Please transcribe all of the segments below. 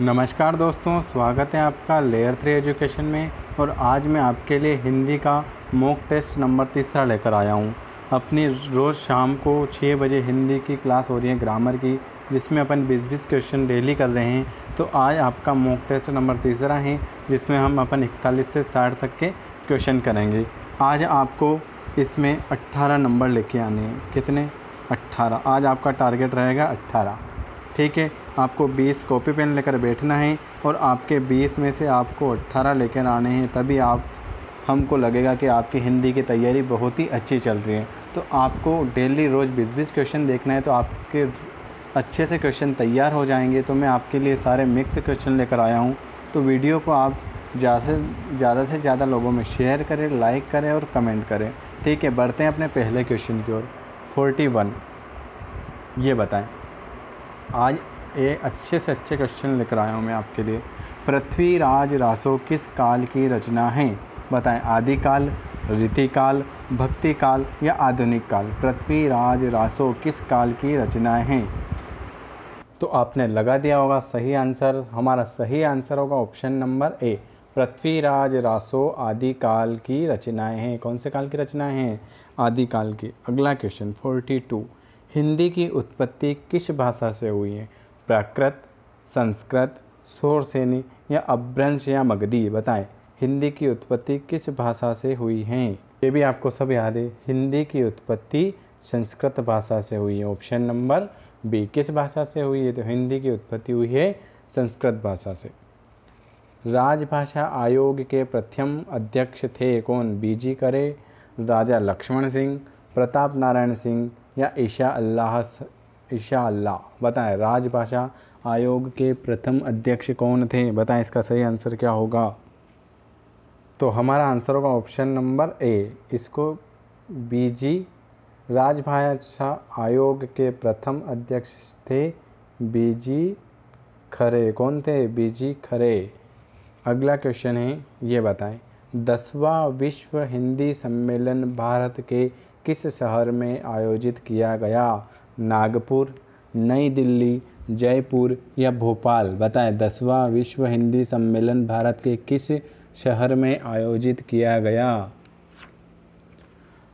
नमस्कार दोस्तों स्वागत है आपका लेयर थ्री एजुकेशन में और आज मैं आपके लिए हिंदी का मॉक टेस्ट नंबर तीसरा लेकर आया हूँ अपनी रोज़ शाम को छः बजे हिंदी की क्लास हो रही है ग्रामर की जिसमें अपन बीस बीस क्वेश्चन डेली कर रहे हैं तो आज आपका मॉक टेस्ट नंबर तीसरा है जिसमें हम अपन इकतालीस से साठ तक के क्वेश्चन करेंगे आज आपको इसमें अट्ठारह नंबर लेके आने हैं कितने अट्ठारह आज आपका टारगेट रहेगा अट्ठारह ठीक है आपको 20 कॉपी पेन लेकर बैठना है और आपके 20 में से आपको 18 लेकर आने हैं तभी आप हमको लगेगा कि आपकी हिंदी की तैयारी बहुत ही अच्छी चल रही है तो आपको डेली रोज़ बीस बीस क्वेश्चन देखना है तो आपके अच्छे से क्वेश्चन तैयार हो जाएंगे तो मैं आपके लिए सारे मिक्स क्वेश्चन लेकर आया हूँ तो वीडियो को आप ज़्यादा से ज़्यादा से ज़्यादा लोगों में शेयर करें लाइक करें और कमेंट करें ठीक है बढ़ते हैं अपने पहले क्वेश्चन की ओर फोर्टी वन ये बताएं आज ये अच्छे से अच्छे क्वेश्चन लिख आया हूँ मैं आपके लिए पृथ्वीराज रासो किस काल की रचना है बताएं आदिकाल रीतिकाल भक्ति काल या आधुनिक काल पृथ्वीराज रासो किस काल की रचना हैं तो आपने लगा दिया होगा सही आंसर हमारा सही आंसर होगा option number A Prithviraj Raso आदिकाल की रचनाएं हैं कौन से काल की रचनाएं हैं आदिकाल की अगला क्वेश्चन फोर्टी टू हिंदी की उत्पत्ति किस भाषा से हुई है प्राकृत संस्कृत सोरसेनी या अभ्रंश या मगधी बताएं हिंदी की उत्पत्ति किस भाषा से हुई है ये भी आपको सब याद है हिंदी की उत्पत्ति संस्कृत भाषा से हुई है ऑप्शन नंबर बी किस भाषा से हुई है तो हिंदी की उत्पत्ति हुई है संस्कृत भाषा से राजभाषा आयोग के प्रथम अध्यक्ष थे कौन बीजी करे राजा लक्ष्मण सिंह प्रताप नारायण सिंह या ईशा अल्लाह ईशा अल्लाह बताएं राजभाषा आयोग के प्रथम अध्यक्ष कौन थे बताएं इसका सही आंसर क्या होगा तो हमारा आंसर होगा ऑप्शन नंबर ए इसको बीजी राजभाषा आयोग के प्रथम अध्यक्ष थे बीजी खरे कौन थे बीजी खरे अगला क्वेश्चन है ये बताएं दसवां विश्व हिंदी सम्मेलन भारत के किस शहर में आयोजित किया गया नागपुर नई दिल्ली जयपुर या भोपाल बताएं दसवां विश्व हिंदी सम्मेलन भारत के किस शहर में आयोजित किया गया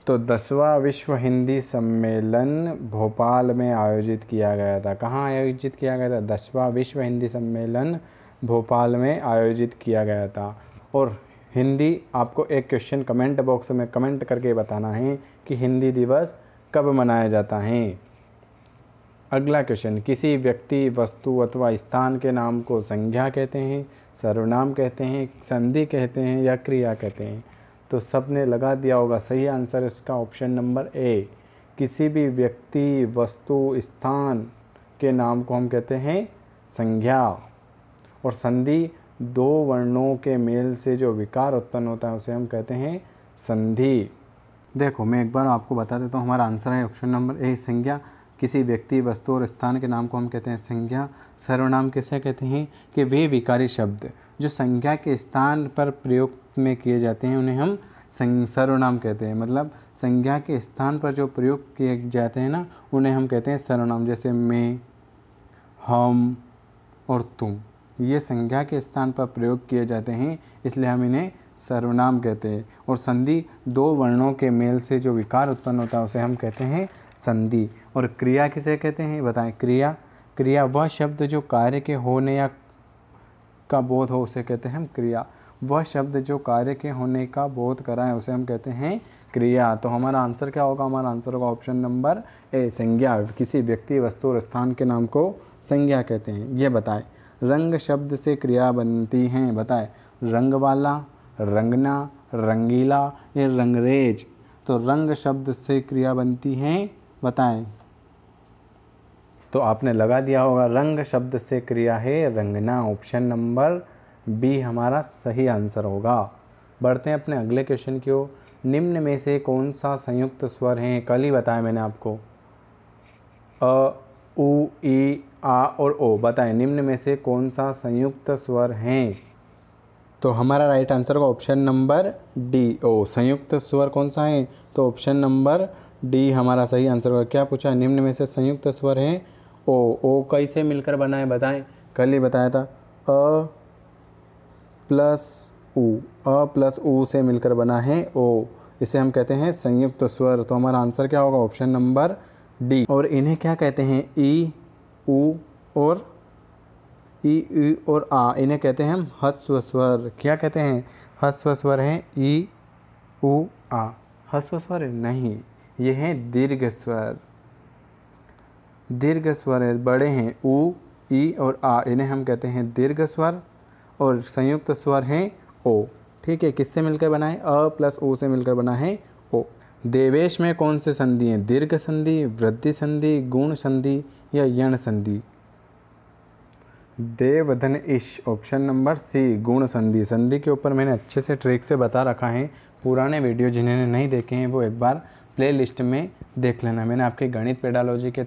तो दसवां विश्व हिंदी सम्मेलन भोपाल में आयोजित किया गया था कहाँ आयोजित किया गया था दसवां विश्व हिंदी सम्मेलन भोपाल में आयोजित किया गया था और हिंदी आपको एक क्वेश्चन कमेंट बॉक्स में कमेंट करके बताना है कि हिंदी दिवस कब मनाया जाता है अगला क्वेश्चन किसी व्यक्ति वस्तु अथवा स्थान के नाम को संज्ञा कहते हैं सर्वनाम कहते हैं संधि कहते हैं या क्रिया कहते हैं तो सब ने लगा दिया होगा सही आंसर इसका ऑप्शन नंबर ए किसी भी व्यक्ति वस्तु स्थान के नाम को हम कहते हैं संज्ञा और संधि दो वर्णों के मेल से जो विकार उत्पन्न होता है उसे हम कहते हैं संधि देखो मैं एक बार आपको बता देता हूँ हमारा आंसर है ऑप्शन नंबर ए संज्ञा किसी व्यक्ति वस्तु और स्थान के नाम को हम कहते हैं संज्ञा सर्वनाम किसे कहते हैं कि वे विकारी शब्द जो संज्ञा के स्थान पर प्रयोग में किए जाते हैं उन्हें हम सर्वनाम कहते हैं मतलब संज्ञा के स्थान पर जो प्रयोग किए जाते हैं ना उन्हें हम कहते हैं सर्वनाम जैसे मैं हम और तुम ये संज्ञा के स्थान पर प्रयोग किए जाते हैं इसलिए हम इन्हें सर्वनाम कहते हैं और संधि दो वर्णों के मेल से जो विकार उत्पन्न होता है उसे हम कहते हैं संधि और क्रिया किसे कहते हैं बताएं क्रिया क्रिया वह शब्द जो कार्य के होने या का बोध हो उसे कहते हैं हम क्रिया वह शब्द जो कार्य के होने का बोध कराएं उसे हम कहते हैं क्रिया तो हमारा आंसर क्या होगा हमारा आंसर होगा ऑप्शन नंबर ए संज्ञा किसी व्यक्ति वस्तु और स्थान के नाम को संज्ञा कहते हैं ये बताएं रंग शब्द से क्रिया बनती हैं बताए रंग वाला रंगना रंगीला या रंगरेज तो रंग शब्द से क्रिया बनती हैं बताएं तो आपने लगा दिया होगा रंग शब्द से क्रिया है रंगना ऑप्शन नंबर बी हमारा सही आंसर होगा बढ़ते हैं अपने अगले क्वेश्चन की ओर निम्न में से कौन सा संयुक्त स्वर है कल ही बताया मैंने आपको अ उ ई आ और ओ बताएं निम्न में से कौन सा संयुक्त स्वर हैं तो हमारा राइट आंसर होगा ऑप्शन नंबर डी ओ संयुक्त स्वर कौन सा है तो ऑप्शन नंबर डी हमारा सही आंसर होगा क्या पूछा निम्न में से संयुक्त स्वर हैं ओ ओ कैसे मिलकर बनाए बताएं कल ही बताया था अ प्लस ऊ अ प्लस ऊ से मिलकर बना है ओ इसे हम कहते हैं संयुक्त स्वर तो हमारा आंसर क्या होगा ऑप्शन नंबर डी और इन्हें क्या कहते हैं ई e, उ और ई ई और आ इन्हें कहते हैं हम हस्व स्वर क्या कहते हैं हस्व स्वर हैं ई ऊ आ हस्व स्वर नहीं ये हैं दीर्घ स्वर दीर्घ स्वर है बड़े हैं ऊ ई और आ इन्हें हम कहते हैं दीर्घ स्वर और संयुक्त स्वर हैं ओ ठीक है किससे मिलकर बना है अ प्लस ओ से मिलकर बना है देवेश में कौन से संधि हैं दीर्घ संधि वृद्धि संधि गुण संधि या यण संधि देवधन इश ऑप्शन नंबर सी गुण संधि संधि के ऊपर मैंने अच्छे से ट्रिक से बता रखा है पुराने वीडियो जिन्होंने नहीं देखे हैं वो एक बार प्ले लिस्ट में देख लेना मैंने आपके गणित पेडालॉजी के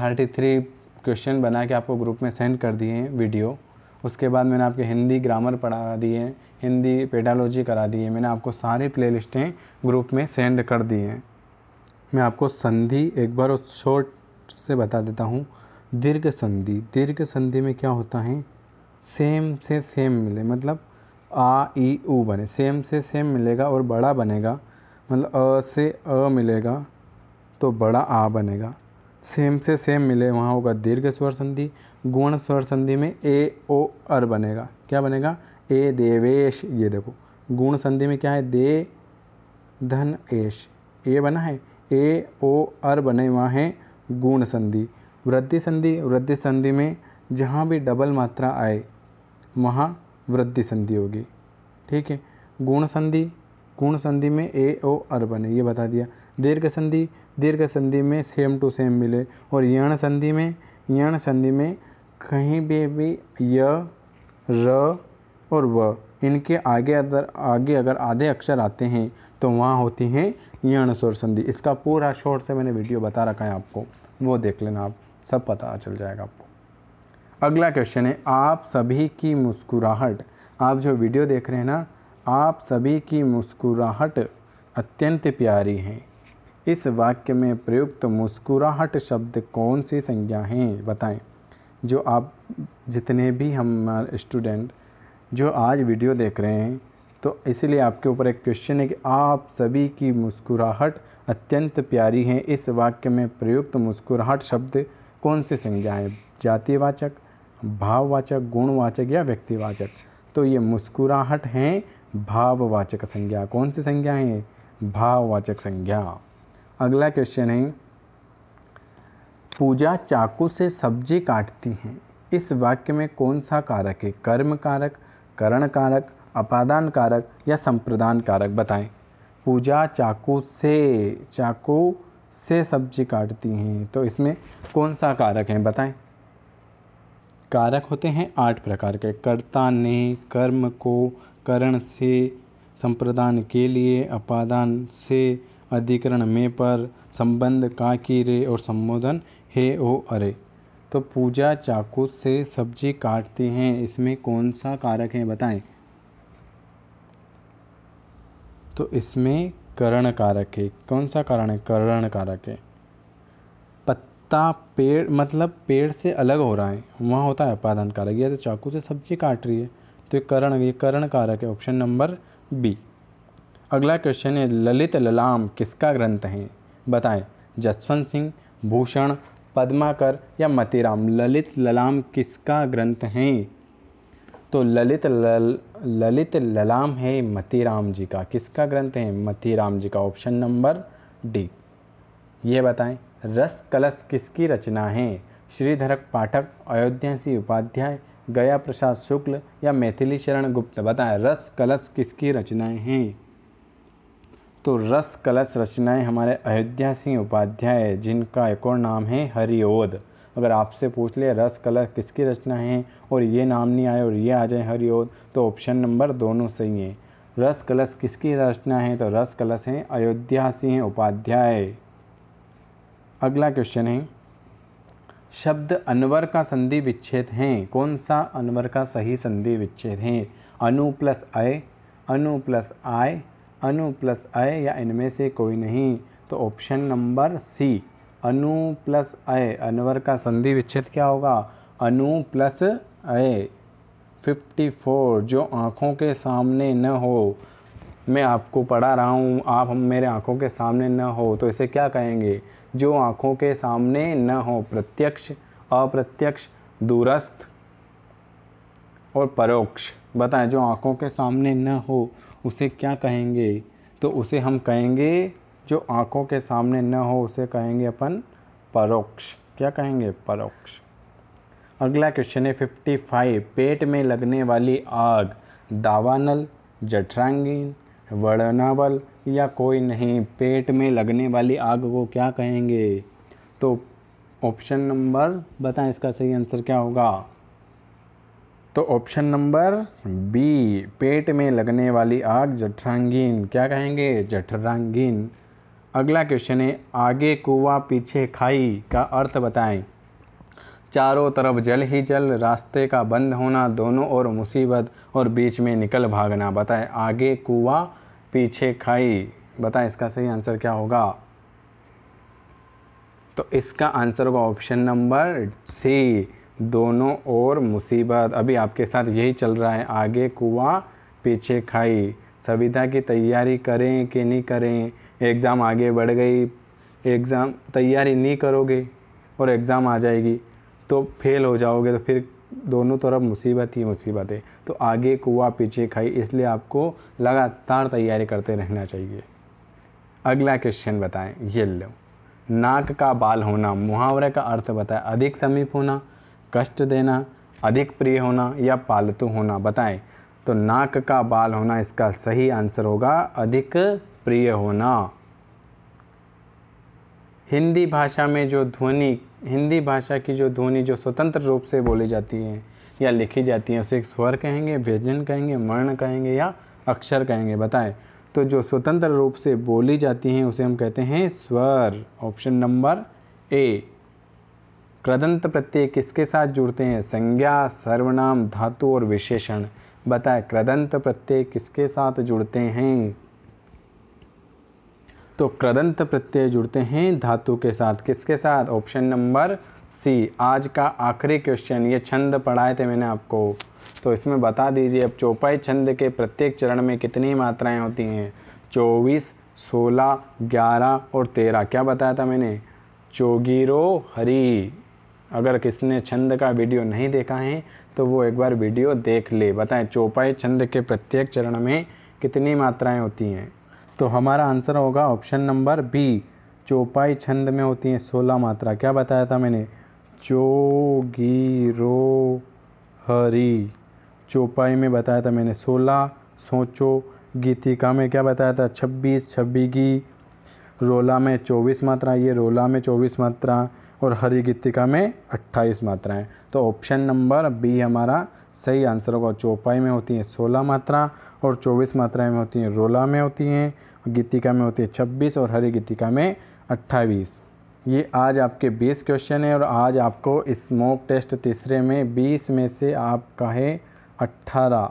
थर्टी थ्री क्वेश्चन बना के आपको ग्रुप में सेंड कर दिए हैं वीडियो उसके बाद मैंने आपके हिंदी ग्रामर पढ़ा दिए हिंदी पेडालोजी करा दी है मैंने आपको सारी प्ले लिस्टें ग्रुप में सेंड कर दी हैं मैं आपको संधि एक बार उस शॉर्ट से बता देता हूँ दीर्घ संधि दीर्घ संधि में क्या होता है सेम से सेम मिले मतलब आ ई ऊ बने सेम से सेम मिलेगा और बड़ा बनेगा मतलब अ से अ मिलेगा तो बड़ा आ बनेगा सेम से सेम मिले वहाँ होगा दीर्घ स्वर संधि गुण स्वर संधि में ए ओ अर बनेगा क्या बनेगा ए देवेश ये देखो गुण संधि में क्या है दे धन एश ये बना है ए ओ अर बने वहाँ है गुण संधि वृद्धि संधि वृद्धि संधि में जहाँ भी डबल मात्रा आए वहाँ वृद्धि संधि होगी ठीक है गुण संधि गुण संधि में ए ओ अर बने ये बता दिया दीर्घ संधि दीर्घ संधि में सेम टू सेम मिले और यण संधि में यण संधि में कहीं भी भी य र और व इनके आगे अगर आगे अगर आधे अक्षर आते हैं तो वहाँ होती हैं यण स्वर संधि इसका पूरा शॉर्ट से मैंने वीडियो बता रखा है आपको वो देख लेना आप सब पता चल जाएगा आपको अगला क्वेश्चन है आप सभी की मुस्कुराहट आप जो वीडियो देख रहे हैं ना आप सभी की मुस्कुराहट अत्यंत प्यारी है इस वाक्य में प्रयुक्त मुस्कुराहट शब्द कौन सी संज्ञा हैं बताएं जो आप जितने भी हमारे स्टूडेंट जो आज वीडियो देख रहे हैं तो इसलिए आपके ऊपर एक क्वेश्चन है कि आप सभी की मुस्कुराहट अत्यंत प्यारी है इस वाक्य में प्रयुक्त मुस्कुराहट शब्द कौन सी संज्ञा है जातिवाचक भाववाचक गुणवाचक या व्यक्तिवाचक तो ये मुस्कुराहट हैं भाववाचक संज्ञा कौन सी संज्ञा है भाववाचक संज्ञा अगला क्वेश्चन है पूजा चाकू से सब्जी काटती हैं इस वाक्य में कौन सा कारक है कर्म कारक करण कारक अपादान कारक या संप्रदान कारक बताएं पूजा चाकू से चाकू से सब्जी काटती हैं तो इसमें कौन सा कारक है बताएं कारक होते हैं आठ प्रकार के कर्ता ने कर्म को करण से संप्रदान के लिए अपादान से अधिकरण में पर संबंध का की रे और संबोधन हे ओ अरे तो पूजा चाकू से सब्जी काटती हैं इसमें कौन सा कारक है बताएं तो इसमें करण कारक है कौन सा कारण है करण कारक है पत्ता पेड़ मतलब पेड़ से अलग हो रहा है वहाँ होता है अपादन कारक या तो चाकू से सब्जी काट रही है तो ये करण ये करण कारक है ऑप्शन नंबर बी अगला क्वेश्चन है ललित ललाम किसका ग्रंथ है बताएं जसवंत सिंह भूषण पद्माकर या मतीराम ललित ललाम किसका ग्रंथ हैं तो ललित लल ललित ललाम है मतीराम जी का किसका ग्रंथ है मतीराम जी का ऑप्शन नंबर डी ये बताएं रस कलश किसकी रचना है श्रीधरक पाठक अयोध्या सिंह उपाध्याय गया प्रसाद शुक्ल या मैथिली शरण गुप्त बताएं रस कलश किसकी रचनाएं हैं तो रस कलश रचनाएं हमारे अयोध्या सिंह उपाध्याय जिनका एक और नाम है हरिओद अगर आपसे पूछ ले रस कलश किसकी रचना है और ये नाम नहीं आए और ये आ जाए हरिओद तो ऑप्शन नंबर दोनों सही हैं रस कलश किसकी रचना है तो रस कलश है अयोध्या सिंह उपाध्याय अगला क्वेश्चन है शब्द अनवर का संधि विच्छेद हैं कौन सा अनवर का सही संधि विच्छेद है अनु प्लस अय अनु प्लस आय अनु प्लस अय या इनमें से कोई नहीं तो ऑप्शन नंबर सी अनु प्लस अय अनवर का संधि विच्छेद क्या होगा अनु प्लस अय 54 जो आँखों के सामने न हो मैं आपको पढ़ा रहा हूँ आप हम मेरे आँखों के सामने न हो तो इसे क्या कहेंगे जो आँखों के सामने न हो प्रत्यक्ष अप्रत्यक्ष दूरस्थ और परोक्ष बताएं जो आँखों के सामने न हो उसे क्या कहेंगे तो उसे हम कहेंगे जो आँखों के सामने न हो उसे कहेंगे अपन परोक्ष क्या कहेंगे परोक्ष अगला क्वेश्चन है फिफ्टी फाइव पेट में लगने वाली आग दावानल जठरांगीन वर्णावल या कोई नहीं पेट में लगने वाली आग को क्या कहेंगे तो ऑप्शन नंबर बताएं इसका सही आंसर क्या होगा तो ऑप्शन नंबर बी पेट में लगने वाली आग जठरांगीन क्या कहेंगे जठरांगीन अगला क्वेश्चन है आगे कुआ पीछे खाई का अर्थ बताएं चारों तरफ जल ही जल रास्ते का बंद होना दोनों और मुसीबत और बीच में निकल भागना बताएं आगे कुआ पीछे खाई बताएं इसका सही आंसर क्या होगा तो इसका आंसर होगा ऑप्शन नंबर सी दोनों ओर मुसीबत अभी आपके साथ यही चल रहा है आगे कुआ पीछे खाई सविता की तैयारी करें कि नहीं करें एग्ज़ाम आगे बढ़ गई एग्ज़ाम तैयारी नहीं करोगे और एग्ज़ाम आ जाएगी तो फेल हो जाओगे तो फिर दोनों तरफ मुसीबत ही मुसीबत है तो आगे कुआ पीछे खाई इसलिए आपको लगातार तैयारी करते रहना चाहिए अगला क्वेश्चन बताएं ये लो नाक का बाल होना मुहावरे का अर्थ बताएं अधिक समीप होना कष्ट देना अधिक प्रिय होना या पालतू होना बताएं तो नाक का बाल होना इसका सही आंसर होगा अधिक प्रिय होना हिंदी भाषा में जो ध्वनि हिंदी भाषा की जो ध्वनि जो स्वतंत्र रूप से बोली जाती है या लिखी जाती है उसे स्वर कहेंगे व्यंजन कहेंगे वर्ण कहेंगे या अक्षर कहेंगे बताएं तो जो स्वतंत्र रूप से बोली जाती हैं उसे हम कहते हैं स्वर ऑप्शन नंबर ए कृदंत प्रत्यय किसके साथ जुड़ते हैं संज्ञा सर्वनाम धातु और विशेषण बताए कृदंत प्रत्यय किसके साथ जुड़ते हैं तो कृदंत प्रत्यय जुड़ते हैं धातु के साथ किसके साथ ऑप्शन नंबर सी आज का आखिरी क्वेश्चन ये छंद पढ़ाए थे मैंने आपको तो इसमें बता दीजिए अब चौपाई छंद के प्रत्येक चरण में कितनी मात्राएं होती हैं चौबीस सोलह ग्यारह और तेरह क्या बताया था मैंने चोगीरो हरी अगर किसने छंद का वीडियो नहीं देखा है तो वो एक बार वीडियो देख ले बताएं चौपाई छंद के प्रत्येक चरण में कितनी मात्राएं होती हैं तो हमारा आंसर होगा ऑप्शन नंबर बी चौपाई छंद में होती हैं सोलह मात्रा क्या बताया था मैंने चो गी रो हरी चौपाई में बताया था मैंने सोलह सोचो गीतिका में क्या बताया था छब्बीस छब्बीगी रोला में चौबीस मात्रा ये रोला में चौबीस मात्रा और हरी गीतिका में 28 मात्राएं तो ऑप्शन नंबर बी हमारा सही आंसर होगा चौपाई में होती हैं 16 मात्रा और 24 मात्राएं में होती हैं रोला में होती हैं गीतिका में होती है 26 और हरी गीतिका में 28 ये आज आपके 20 क्वेश्चन हैं और आज आपको स्मोक टेस्ट तीसरे में 20 में से आपका है 18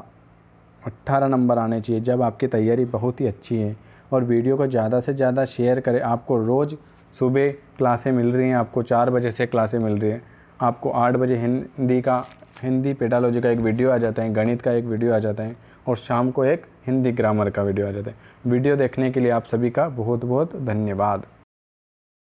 18 नंबर आने चाहिए जब आपकी तैयारी बहुत ही अच्छी है और वीडियो को ज़्यादा से ज़्यादा शेयर करें आपको रोज़ सुबह क्लासें मिल रही हैं आपको चार बजे से क्लासें मिल रही हैं आपको आठ बजे हिंदी का हिंदी पेटालॉजी का एक वीडियो आ जाता है गणित का एक वीडियो आ जाता है और शाम को एक हिंदी ग्रामर का वीडियो आ जाता है वीडियो देखने के लिए आप सभी का बहुत बहुत धन्यवाद